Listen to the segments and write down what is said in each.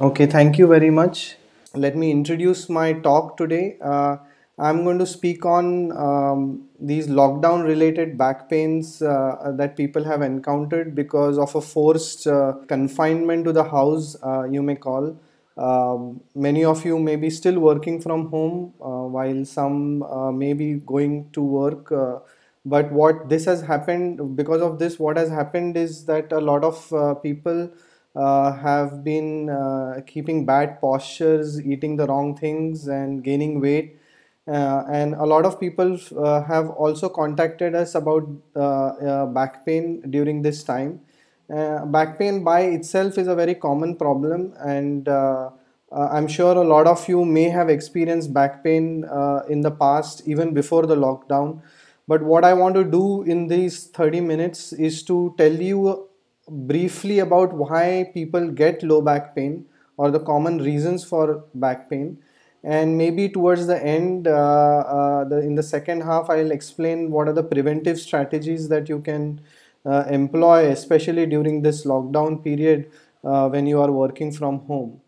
Okay, thank you very much. Let me introduce my talk today. Uh, I'm going to speak on um, these lockdown related back pains uh, that people have encountered because of a forced uh, confinement to the house, uh, you may call. Um, many of you may be still working from home uh, while some uh, may be going to work. but what this has happened, because of this, what has happened is that a lot of people uh, have been uh, keeping bad postures, eating the wrong things, and gaining weight. Uh, and a lot of people uh, have also contacted us about uh, uh back pain during this time. back pain by itself is a very common problem, and I'm sure a lot of you may have experienced back pain in the past, even before the lockdown. But what I want to do in these 30 minutes is to tell you briefly about why people get low back pain or the common reasons for back pain and maybe towards the end uh, uh, the, in the second half i'll explain what are the preventive strategies that you can uh, employ especially during this lockdown period uh, when you are working from home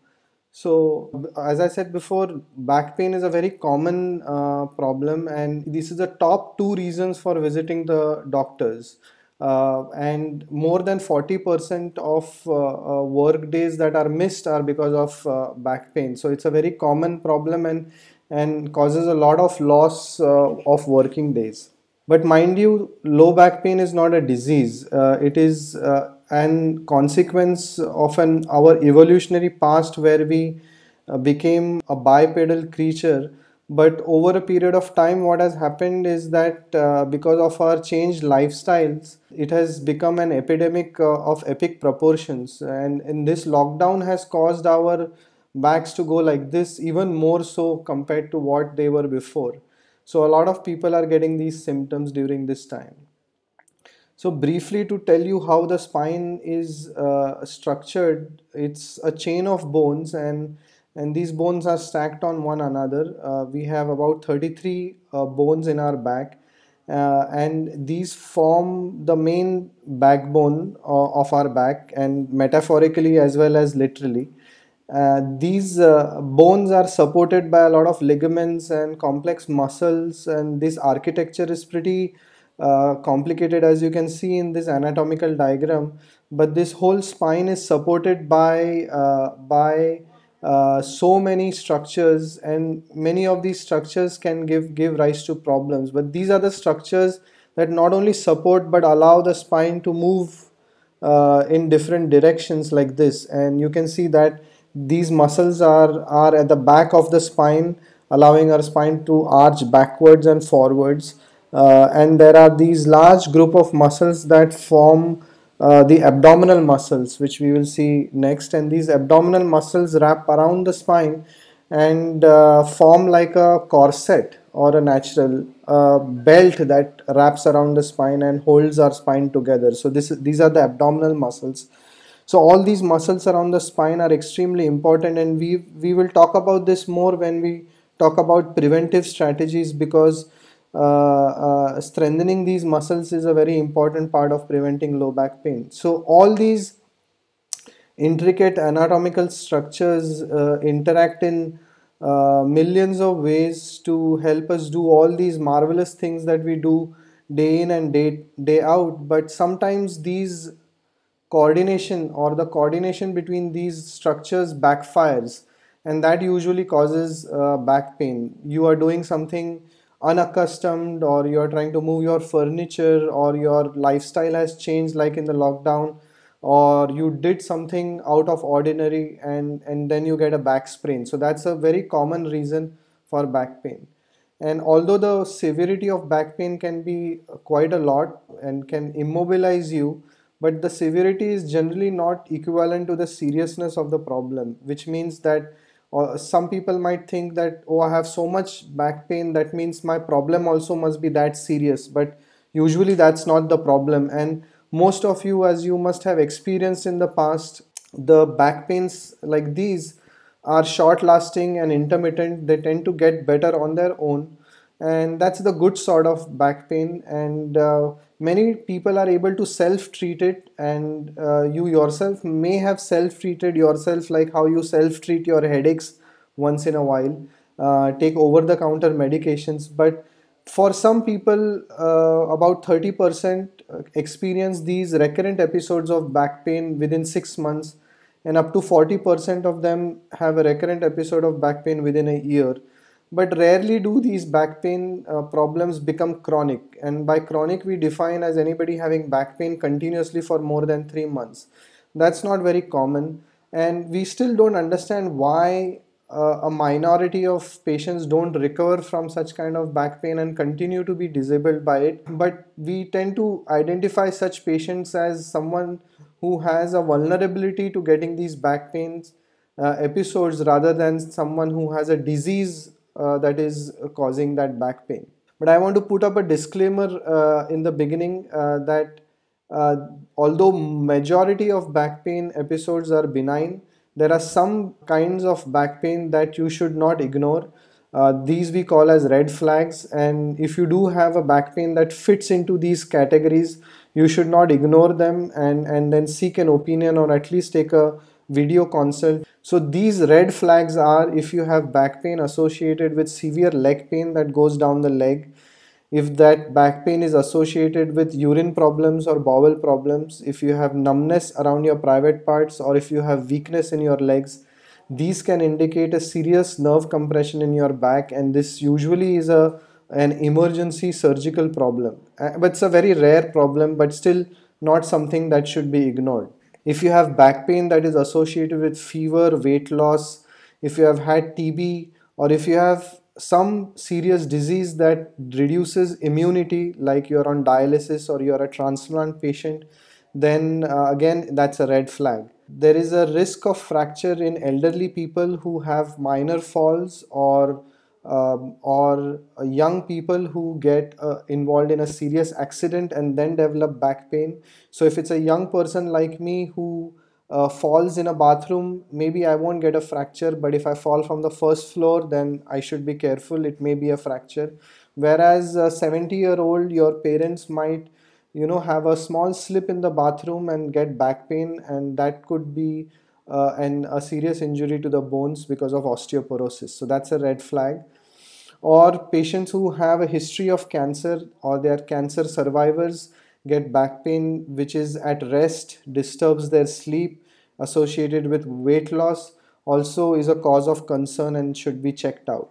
so as i said before back pain is a very common uh, problem and this is the top two reasons for visiting the doctors uh, and more than 40% of uh, uh, work days that are missed are because of uh, back pain so it's a very common problem and and causes a lot of loss uh, of working days but mind you low back pain is not a disease uh, it is an consequence of an our evolutionary past where we became a bipedal creature but over a period of time what has happened is that uh, because of our changed lifestyles it has become an epidemic uh, of epic proportions and, in this lockdown has caused our backs to go like this even more so compared to what they were before so a lot of people are getting these symptoms during this time so briefly to tell you how the spine is uh, structured it's a chain of bones and and these bones are stacked on one another. Uh, we have about 33 uh, bones in our back uh, and these form the main backbone uh, of our back and metaphorically as well as literally. Uh, these uh, bones are supported by a lot of ligaments and complex muscles and this architecture is pretty complicated as you can see in this anatomical diagram but this whole spine is supported by by uh, so many structures and many of these structures can give give rise to problems but these are the structures that not only support but allow the spine to move uh, in different directions like this and you can see that these muscles are are at the back of the spine allowing our spine to arch backwards and forwards uh, and there are these large group of muscles that form uh, the abdominal muscles which we will see next and these abdominal muscles wrap around the spine and uh, form like a corset or a natural uh, belt that wraps around the spine and holds our spine together so this these are the abdominal muscles so all these muscles around the spine are extremely important and we we will talk about this more when we talk about preventive strategies because uh, uh, strengthening these muscles is a very important part of preventing low back pain. So all these intricate anatomical structures uh, interact in uh, millions of ways to help us do all these marvelous things that we do day in and day day out but sometimes these coordination or the coordination between these structures backfires and that usually causes uh, back pain you are doing something unaccustomed or you're trying to move your furniture or your lifestyle has changed like in the lockdown or you did something out of ordinary and and then you get a back sprain so that's a very common reason for back pain and although the severity of back pain can be quite a lot and can immobilize you but the severity is generally not equivalent to the seriousness of the problem which means that or some people might think that oh i have so much back pain that means my problem also must be that serious but usually that's not the problem and most of you as you must have experienced in the past the back pains like these are short lasting and intermittent they tend to get better on their own and that's the good sort of back pain and uh, many people are able to self-treat it and uh, you yourself may have self-treated yourself like how you self-treat your headaches once in a while uh, take over-the-counter medications but for some people uh, about 30% experience these recurrent episodes of back pain within 6 months and up to 40% of them have a recurrent episode of back pain within a year but rarely do these back pain uh, problems become chronic and by chronic we define as anybody having back pain continuously for more than 3 months that's not very common and we still don't understand why uh, a minority of patients don't recover from such kind of back pain and continue to be disabled by it but we tend to identify such patients as someone who has a vulnerability to getting these back pains uh, episodes rather than someone who has a disease uh, that is causing that back pain. But I want to put up a disclaimer uh, in the beginning uh, that uh, although majority of back pain episodes are benign, there are some kinds of back pain that you should not ignore. Uh, these we call as red flags and if you do have a back pain that fits into these categories you should not ignore them and, and then seek an opinion or at least take a video consult. So these red flags are if you have back pain associated with severe leg pain that goes down the leg, if that back pain is associated with urine problems or bowel problems, if you have numbness around your private parts or if you have weakness in your legs, these can indicate a serious nerve compression in your back and this usually is a an emergency surgical problem. Uh, but it's a very rare problem but still not something that should be ignored if you have back pain that is associated with fever, weight loss, if you have had TB, or if you have some serious disease that reduces immunity, like you're on dialysis or you're a transplant patient, then uh, again, that's a red flag. There is a risk of fracture in elderly people who have minor falls or um, or young people who get uh, involved in a serious accident and then develop back pain. So, if it's a young person like me who uh, falls in a bathroom, maybe I won't get a fracture, but if I fall from the first floor, then I should be careful, it may be a fracture. Whereas a 70 year old, your parents might you know have a small slip in the bathroom and get back pain and that could be uh, and a serious injury to the bones because of osteoporosis so that's a red flag or patients who have a history of cancer or they are cancer survivors get back pain which is at rest disturbs their sleep associated with weight loss also is a cause of concern and should be checked out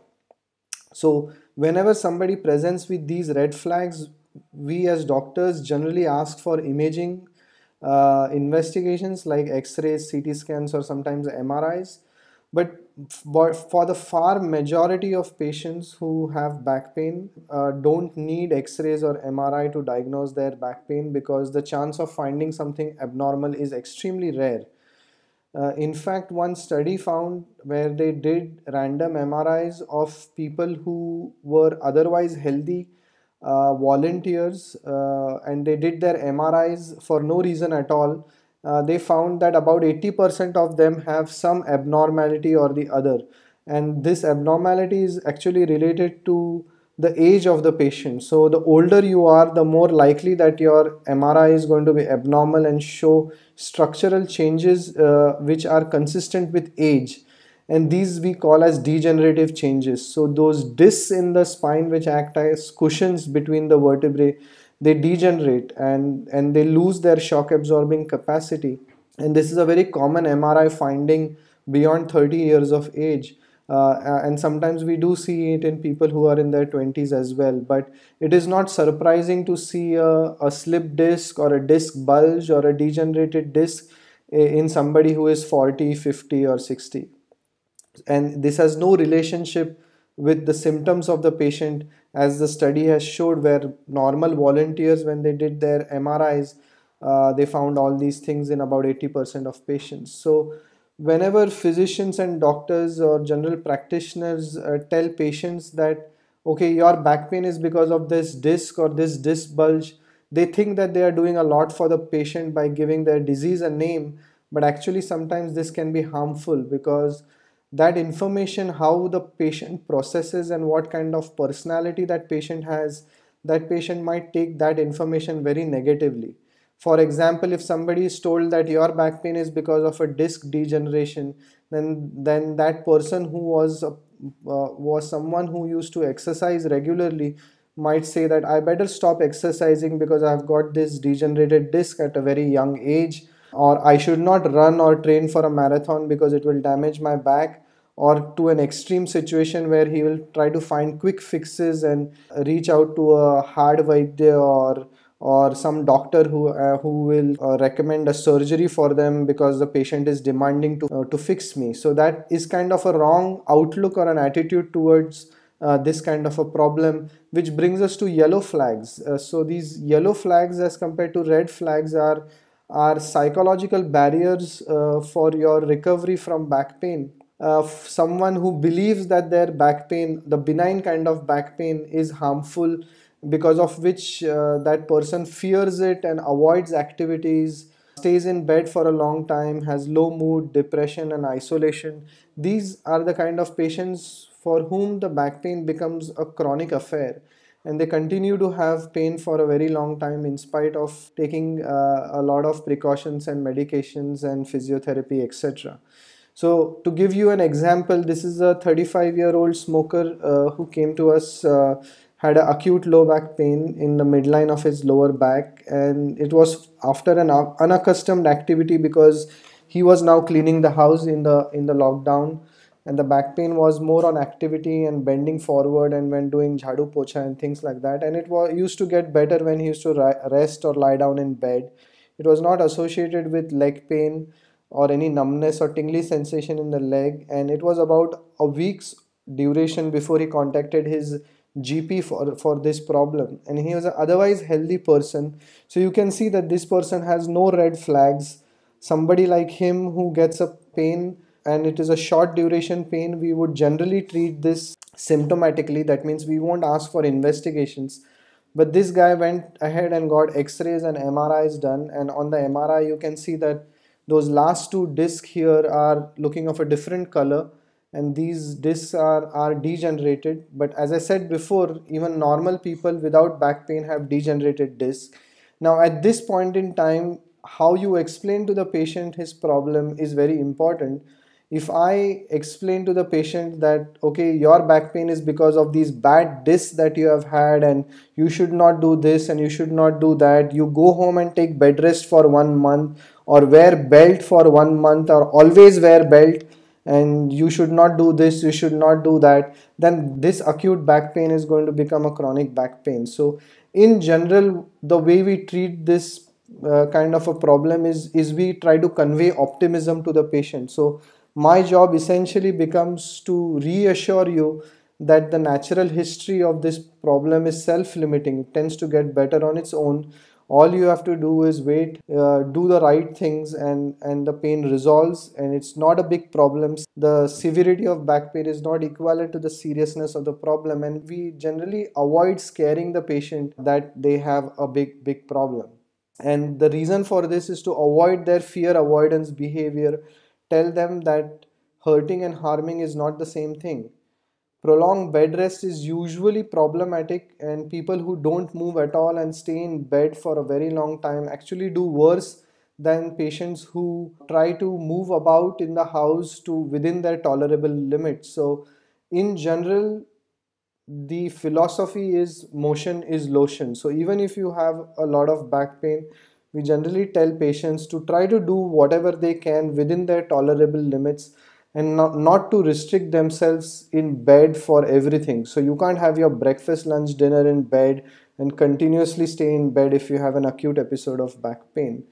so whenever somebody presents with these red flags we as doctors generally ask for imaging uh, investigations like x-rays ct scans or sometimes mris but but for the far majority of patients who have back pain uh, don't need x-rays or mri to diagnose their back pain because the chance of finding something abnormal is extremely rare uh, in fact one study found where they did random mris of people who were otherwise healthy uh, volunteers uh, and they did their mris for no reason at all uh, they found that about 80% of them have some abnormality or the other and this abnormality is actually related to the age of the patient so the older you are the more likely that your mri is going to be abnormal and show structural changes uh, which are consistent with age and these we call as degenerative changes so those discs in the spine which act as cushions between the vertebrae they degenerate and and they lose their shock absorbing capacity and this is a very common mri finding beyond 30 years of age uh, and sometimes we do see it in people who are in their 20s as well but it is not surprising to see a, a slip disc or a disc bulge or a degenerated disc in somebody who is 40 50 or 60 and this has no relationship with the symptoms of the patient as the study has showed where normal volunteers when they did their MRIs uh, they found all these things in about 80% of patients so whenever physicians and doctors or general practitioners uh, tell patients that okay your back pain is because of this disc or this disc bulge they think that they are doing a lot for the patient by giving their disease a name but actually sometimes this can be harmful because that information how the patient processes and what kind of personality that patient has that patient might take that information very negatively for example if somebody is told that your back pain is because of a disc degeneration then then that person who was a, uh, was someone who used to exercise regularly might say that i better stop exercising because i've got this degenerated disc at a very young age or I should not run or train for a marathon because it will damage my back or to an extreme situation where he will try to find quick fixes and reach out to a hard vaidya or or some doctor who uh, who will uh, recommend a surgery for them because the patient is demanding to uh, to fix me so that is kind of a wrong outlook or an attitude towards uh, this kind of a problem which brings us to yellow flags uh, so these yellow flags as compared to red flags are are psychological barriers uh, for your recovery from back pain. Uh, someone who believes that their back pain, the benign kind of back pain, is harmful, because of which uh, that person fears it and avoids activities, stays in bed for a long time, has low mood, depression, and isolation. These are the kind of patients for whom the back pain becomes a chronic affair and they continue to have pain for a very long time in spite of taking uh, a lot of precautions and medications and physiotherapy etc so to give you an example this is a 35 year old smoker uh, who came to us uh, had an acute low back pain in the midline of his lower back and it was after an unaccustomed activity because he was now cleaning the house in the in the lockdown and the back pain was more on activity and bending forward and when doing jhadu pocha and things like that and it was used to get better when he used to rest or lie down in bed it was not associated with leg pain or any numbness or tingly sensation in the leg and it was about a week's duration before he contacted his GP for, for this problem and he was an otherwise healthy person so you can see that this person has no red flags somebody like him who gets a pain and it is a short duration pain we would generally treat this symptomatically that means we won't ask for investigations but this guy went ahead and got x-rays and mris done and on the mri you can see that those last two discs here are looking of a different color and these discs are, are degenerated but as I said before even normal people without back pain have degenerated discs. Now at this point in time how you explain to the patient his problem is very important if I explain to the patient that okay your back pain is because of these bad discs that you have had and you should not do this and you should not do that you go home and take bed rest for one month or wear belt for one month or always wear belt and you should not do this you should not do that then this acute back pain is going to become a chronic back pain so in general the way we treat this uh, kind of a problem is is we try to convey optimism to the patient so my job essentially becomes to reassure you that the natural history of this problem is self-limiting it tends to get better on its own all you have to do is wait uh, do the right things and and the pain resolves and it's not a big problem the severity of back pain is not equivalent to the seriousness of the problem and we generally avoid scaring the patient that they have a big big problem and the reason for this is to avoid their fear avoidance behavior tell them that hurting and harming is not the same thing. Prolonged bed rest is usually problematic, and people who don't move at all and stay in bed for a very long time actually do worse than patients who try to move about in the house to within their tolerable limits. So, in general, the philosophy is motion is lotion. So, even if you have a lot of back pain, we generally tell patients to try to do whatever they can within their tolerable limits and not, not to restrict themselves in bed for everything. So you can't have your breakfast, lunch, dinner in bed and continuously stay in bed if you have an acute episode of back pain.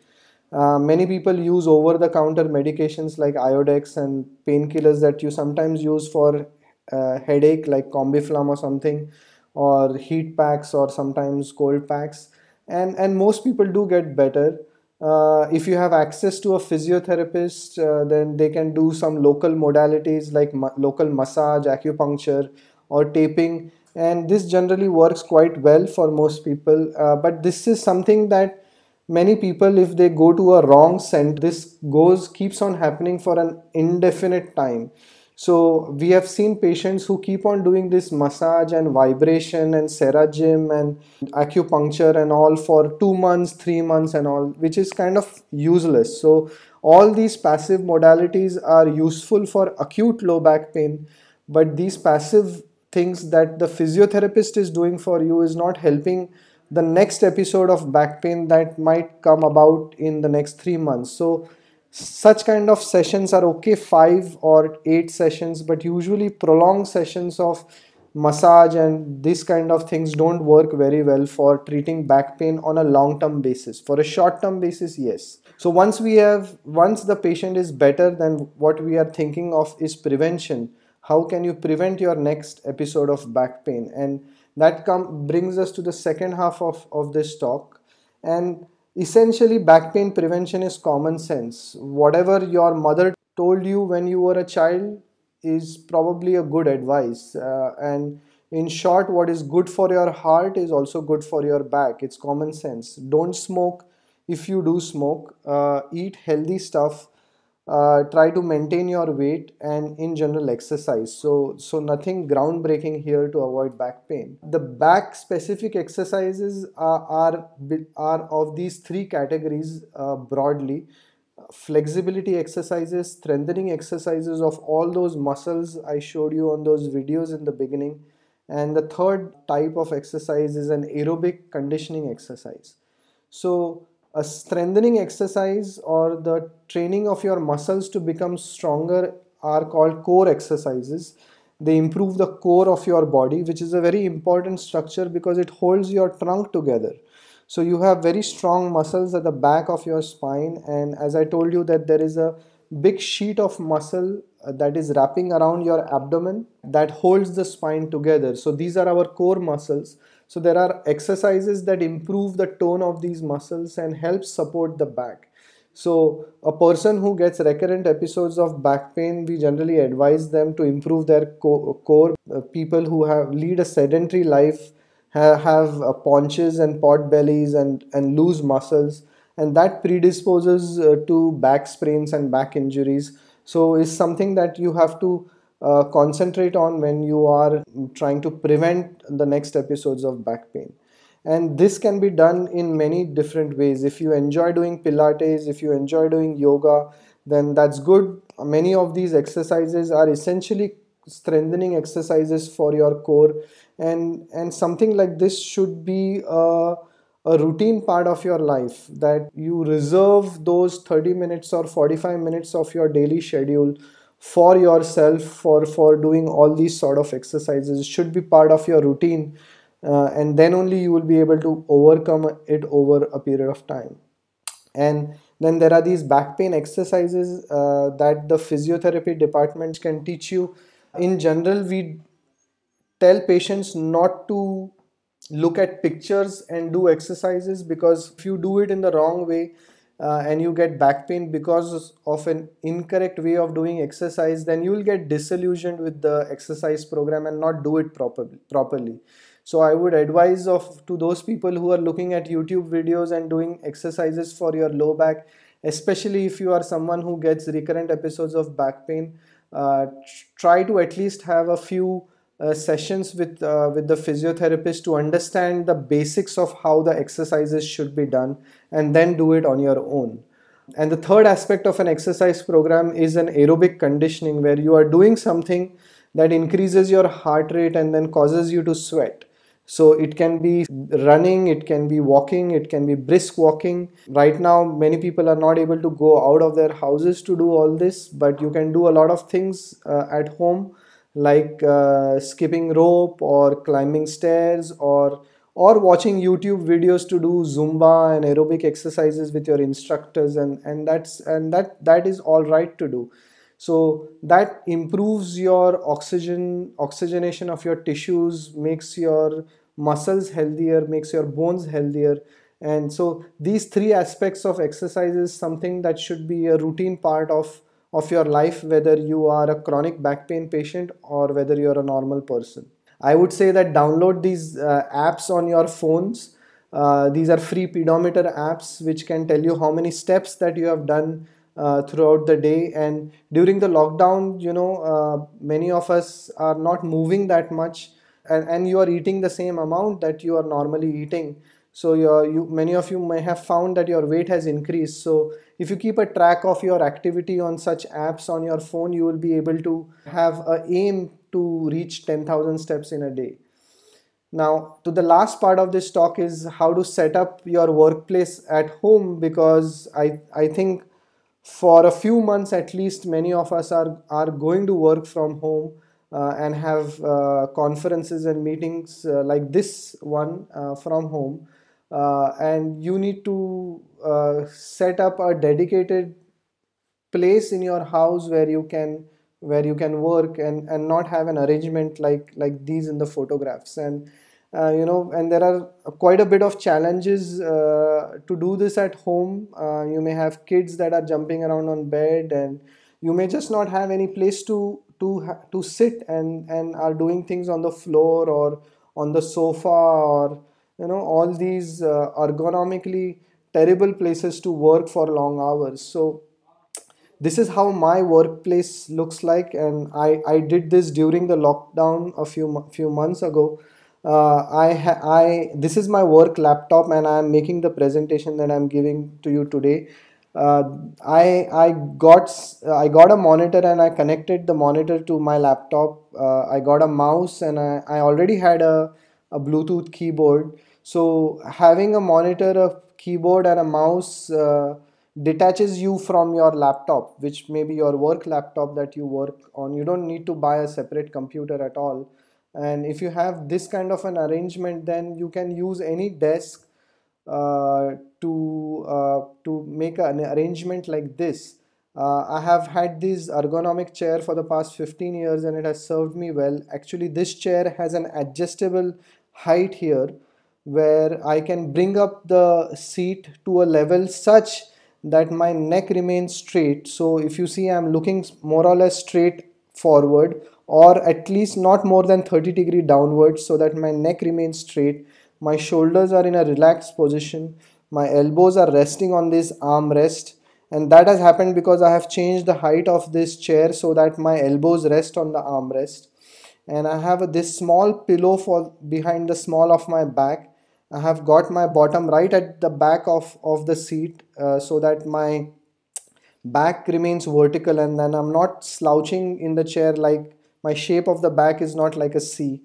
Uh, many people use over the counter medications like Iodex and painkillers that you sometimes use for uh, headache like Combiflam or something or heat packs or sometimes cold packs and and most people do get better uh, if you have access to a physiotherapist uh, then they can do some local modalities like ma local massage acupuncture or taping and this generally works quite well for most people uh, but this is something that many people if they go to a wrong scent this goes keeps on happening for an indefinite time so we have seen patients who keep on doing this massage and vibration and seragym and acupuncture and all for two months, three months and all, which is kind of useless. So all these passive modalities are useful for acute low back pain, but these passive things that the physiotherapist is doing for you is not helping the next episode of back pain that might come about in the next three months. So such kind of sessions are okay five or eight sessions but usually prolonged sessions of massage and this kind of things don't work very well for treating back pain on a long term basis for a short term basis yes so once we have once the patient is better then what we are thinking of is prevention how can you prevent your next episode of back pain and that come brings us to the second half of of this talk and Essentially, back pain prevention is common sense. Whatever your mother told you when you were a child is probably a good advice. Uh, and in short, what is good for your heart is also good for your back. It's common sense. Don't smoke if you do smoke. Uh, eat healthy stuff uh, try to maintain your weight and in general exercise so so nothing groundbreaking here to avoid back pain the back specific exercises are are, are of these three categories uh, broadly flexibility exercises strengthening exercises of all those muscles i showed you on those videos in the beginning and the third type of exercise is an aerobic conditioning exercise so a strengthening exercise or the training of your muscles to become stronger are called core exercises they improve the core of your body which is a very important structure because it holds your trunk together so you have very strong muscles at the back of your spine and as i told you that there is a big sheet of muscle uh, that is wrapping around your abdomen that holds the spine together so these are our core muscles so there are exercises that improve the tone of these muscles and help support the back. So a person who gets recurrent episodes of back pain, we generally advise them to improve their co core. Uh, people who have lead a sedentary life ha have uh, paunches and pot bellies and, and loose muscles and that predisposes uh, to back sprains and back injuries. So is something that you have to uh, concentrate on when you are trying to prevent the next episodes of back pain and this can be done in many different ways if you enjoy doing pilates if you enjoy doing yoga then that's good many of these exercises are essentially strengthening exercises for your core and and something like this should be a, a routine part of your life that you reserve those 30 minutes or 45 minutes of your daily schedule for yourself for for doing all these sort of exercises it should be part of your routine uh, and then only you will be able to overcome it over a period of time and then there are these back pain exercises uh, that the physiotherapy departments can teach you in general we tell patients not to look at pictures and do exercises because if you do it in the wrong way uh, and you get back pain because of an incorrect way of doing exercise then you will get disillusioned with the exercise program and not do it proper, properly so i would advise of to those people who are looking at youtube videos and doing exercises for your low back especially if you are someone who gets recurrent episodes of back pain uh, try to at least have a few uh, sessions with uh, with the physiotherapist to understand the basics of how the exercises should be done and then do it on your own and the third aspect of an exercise program is an aerobic conditioning where you are doing something that increases your heart rate and then causes you to sweat so it can be running it can be walking it can be brisk walking right now many people are not able to go out of their houses to do all this but you can do a lot of things uh, at home like uh, skipping rope or climbing stairs or or watching youtube videos to do zumba and aerobic exercises with your instructors and and that's and that that is all right to do so that improves your oxygen oxygenation of your tissues makes your muscles healthier makes your bones healthier and so these three aspects of exercise is something that should be a routine part of of your life whether you are a chronic back pain patient or whether you're a normal person. I would say that download these uh, apps on your phones. Uh, these are free pedometer apps which can tell you how many steps that you have done uh, throughout the day and during the lockdown you know uh, many of us are not moving that much and, and you are eating the same amount that you are normally eating so your you many of you may have found that your weight has increased so if you keep a track of your activity on such apps on your phone you will be able to have a aim to reach 10000 steps in a day now to the last part of this talk is how to set up your workplace at home because i i think for a few months at least many of us are are going to work from home uh, and have uh, conferences and meetings uh, like this one uh, from home uh, and you need to uh, set up a dedicated place in your house where you can where you can work and and not have an arrangement like like these in the photographs and uh, you know and there are quite a bit of challenges uh, to do this at home uh, you may have kids that are jumping around on bed and you may just not have any place to to to sit and and are doing things on the floor or on the sofa or you know all these uh, ergonomically terrible places to work for long hours so this is how my workplace looks like and i i did this during the lockdown a few few months ago uh, i i this is my work laptop and i am making the presentation that i'm giving to you today uh, I I got I got a monitor and I connected the monitor to my laptop. Uh, I got a mouse and I, I already had a, a Bluetooth keyboard. So having a monitor, a keyboard and a mouse uh, detaches you from your laptop, which may be your work laptop that you work on. You don't need to buy a separate computer at all. And if you have this kind of an arrangement, then you can use any desk uh, to, uh, to make an arrangement like this. Uh, I have had this ergonomic chair for the past 15 years and it has served me well. Actually, this chair has an adjustable height here where I can bring up the seat to a level such that my neck remains straight so if you see I'm looking more or less straight forward or at least not more than 30 degree downwards so that my neck remains straight my shoulders are in a relaxed position my elbows are resting on this armrest and that has happened because I have changed the height of this chair so that my elbows rest on the armrest and I have this small pillow for behind the small of my back I have got my bottom right at the back of, of the seat uh, so that my back remains vertical and then I'm not slouching in the chair like my shape of the back is not like a C.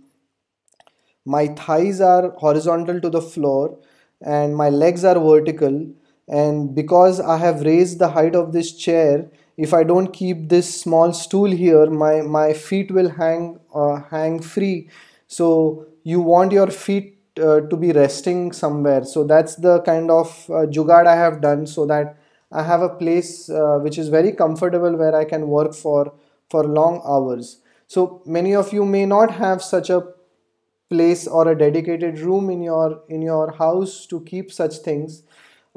My thighs are horizontal to the floor and my legs are vertical and because I have raised the height of this chair if I don't keep this small stool here my my feet will hang uh, hang free so you want your feet uh, to be resting somewhere so that's the kind of uh, jugad i have done so that i have a place uh, which is very comfortable where i can work for for long hours so many of you may not have such a place or a dedicated room in your in your house to keep such things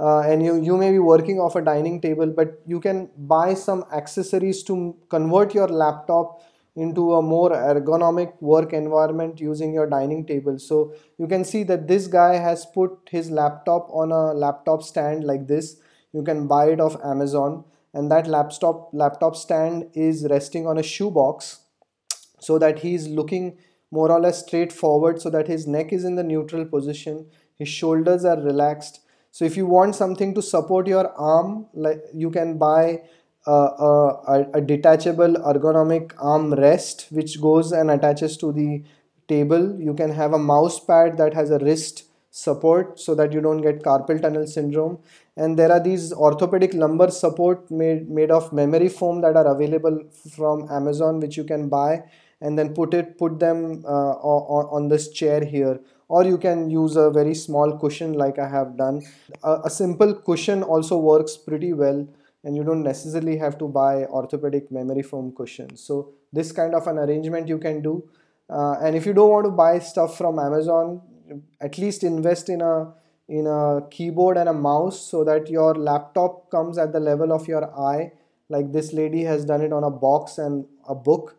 uh, and you you may be working off a dining table but you can buy some accessories to convert your laptop into a more ergonomic work environment using your dining table so you can see that this guy has put his laptop on a laptop stand like this you can buy it off amazon and that laptop laptop stand is resting on a shoebox so that he's looking more or less straight forward so that his neck is in the neutral position his shoulders are relaxed so if you want something to support your arm like you can buy a, a detachable ergonomic arm rest which goes and attaches to the table. You can have a mouse pad that has a wrist support so that you don't get carpal tunnel syndrome and there are these orthopedic lumbar support made made of memory foam that are available from amazon which you can buy and then put it put them uh, on, on this chair here or you can use a very small cushion like i have done a, a simple cushion also works pretty well and you don't necessarily have to buy orthopedic memory foam cushions so this kind of an arrangement you can do uh, and if you don't want to buy stuff from amazon at least invest in a in a keyboard and a mouse so that your laptop comes at the level of your eye like this lady has done it on a box and a book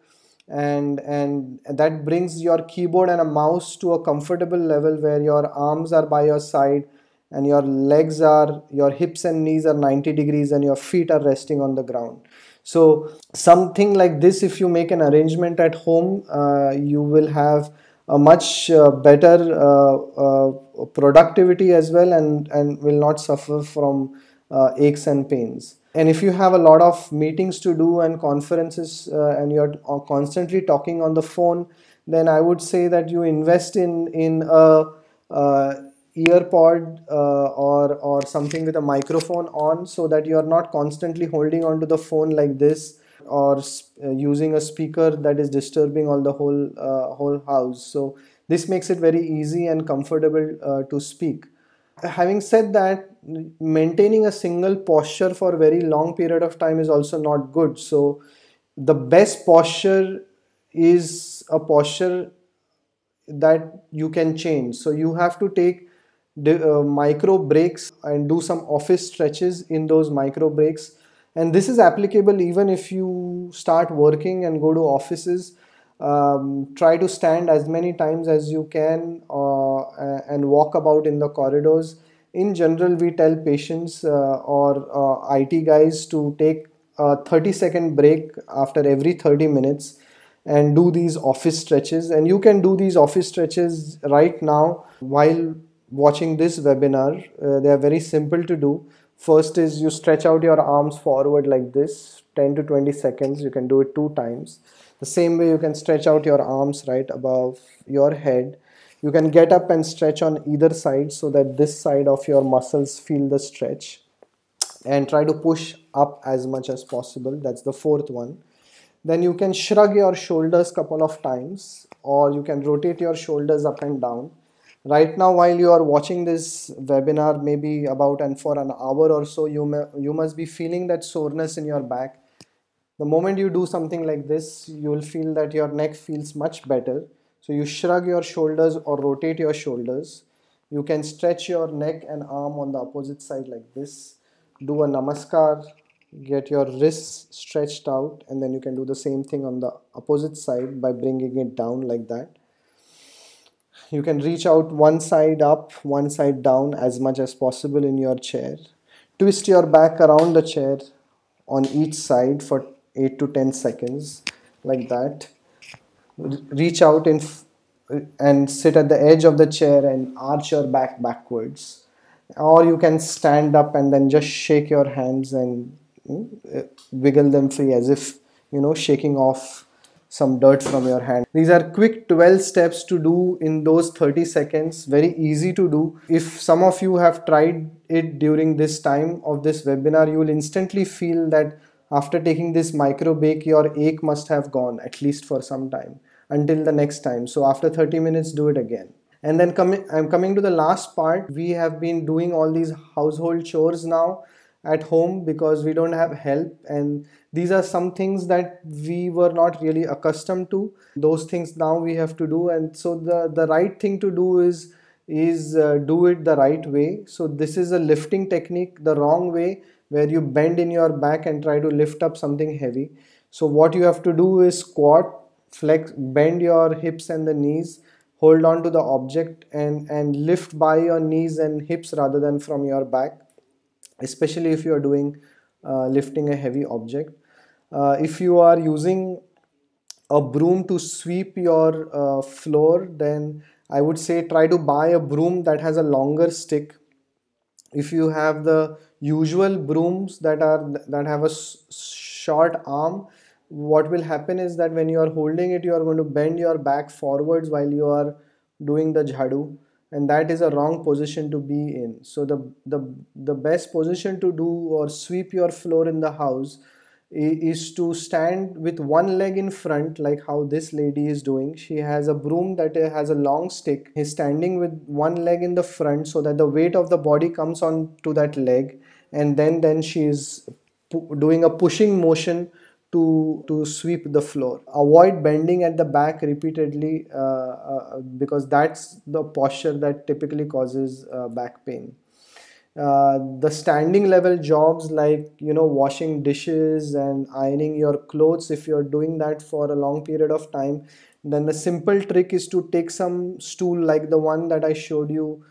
and and that brings your keyboard and a mouse to a comfortable level where your arms are by your side and your legs are your hips and knees are 90 degrees and your feet are resting on the ground so something like this if you make an arrangement at home uh, you will have a much uh, better uh, uh productivity as well and and will not suffer from uh, aches and pains and if you have a lot of meetings to do and conferences uh, and you're constantly talking on the phone then i would say that you invest in in a earpod uh, or or something with a microphone on so that you are not constantly holding onto the phone like this or uh, using a speaker that is disturbing all the whole uh, whole house so this makes it very easy and comfortable uh, to speak having said that maintaining a single posture for a very long period of time is also not good so the best posture is a posture that you can change so you have to take uh, micro breaks and do some office stretches in those micro breaks and this is applicable even if you start working and go to offices um, try to stand as many times as you can uh, and walk about in the corridors in general we tell patients uh, or uh, IT guys to take a 30 second break after every 30 minutes and do these office stretches and you can do these office stretches right now while watching this webinar. Uh, they are very simple to do. First is you stretch out your arms forward like this, 10 to 20 seconds. You can do it two times. The same way you can stretch out your arms right above your head. You can get up and stretch on either side so that this side of your muscles feel the stretch and try to push up as much as possible. That's the fourth one. Then you can shrug your shoulders couple of times or you can rotate your shoulders up and down right now while you are watching this webinar maybe about and for an hour or so you may, you must be feeling that soreness in your back the moment you do something like this you will feel that your neck feels much better so you shrug your shoulders or rotate your shoulders you can stretch your neck and arm on the opposite side like this do a namaskar get your wrists stretched out and then you can do the same thing on the opposite side by bringing it down like that you can reach out one side up one side down as much as possible in your chair twist your back around the chair on each side for 8 to 10 seconds like that reach out in and sit at the edge of the chair and arch your back backwards or you can stand up and then just shake your hands and hmm, eh, wiggle them free as if you know shaking off some dirt from your hand. These are quick 12 steps to do in those 30 seconds, very easy to do. If some of you have tried it during this time of this webinar, you will instantly feel that after taking this micro bake, your ache must have gone at least for some time until the next time. So after 30 minutes, do it again. And then coming, I'm coming to the last part. We have been doing all these household chores now at home because we don't have help and these are some things that we were not really accustomed to those things now we have to do and so the the right thing to do is is uh, do it the right way so this is a lifting technique the wrong way where you bend in your back and try to lift up something heavy so what you have to do is squat flex bend your hips and the knees hold on to the object and and lift by your knees and hips rather than from your back especially if you are doing uh, lifting a heavy object uh, if you are using a broom to sweep your uh, floor then i would say try to buy a broom that has a longer stick if you have the usual brooms that are that have a short arm what will happen is that when you are holding it you are going to bend your back forwards while you are doing the jhadu and that is a wrong position to be in so the the the best position to do or sweep your floor in the house is to stand with one leg in front like how this lady is doing she has a broom that has a long stick he's standing with one leg in the front so that the weight of the body comes on to that leg and then then she is doing a pushing motion to to sweep the floor avoid bending at the back repeatedly uh, uh, because that's the posture that typically causes uh, back pain uh, the standing level jobs like you know washing dishes and ironing your clothes if you're doing that for a long period of time then the simple trick is to take some stool like the one that i showed you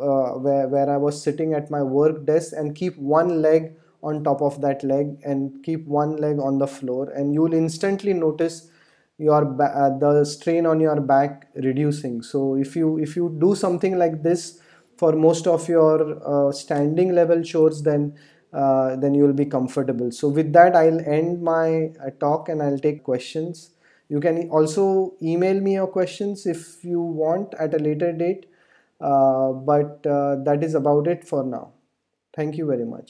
uh, where, where i was sitting at my work desk and keep one leg on top of that leg and keep one leg on the floor and you'll instantly notice your uh, the strain on your back reducing so if you if you do something like this for most of your uh, standing level chores then uh, then you will be comfortable so with that i'll end my uh, talk and i'll take questions you can also email me your questions if you want at a later date uh, but uh, that is about it for now thank you very much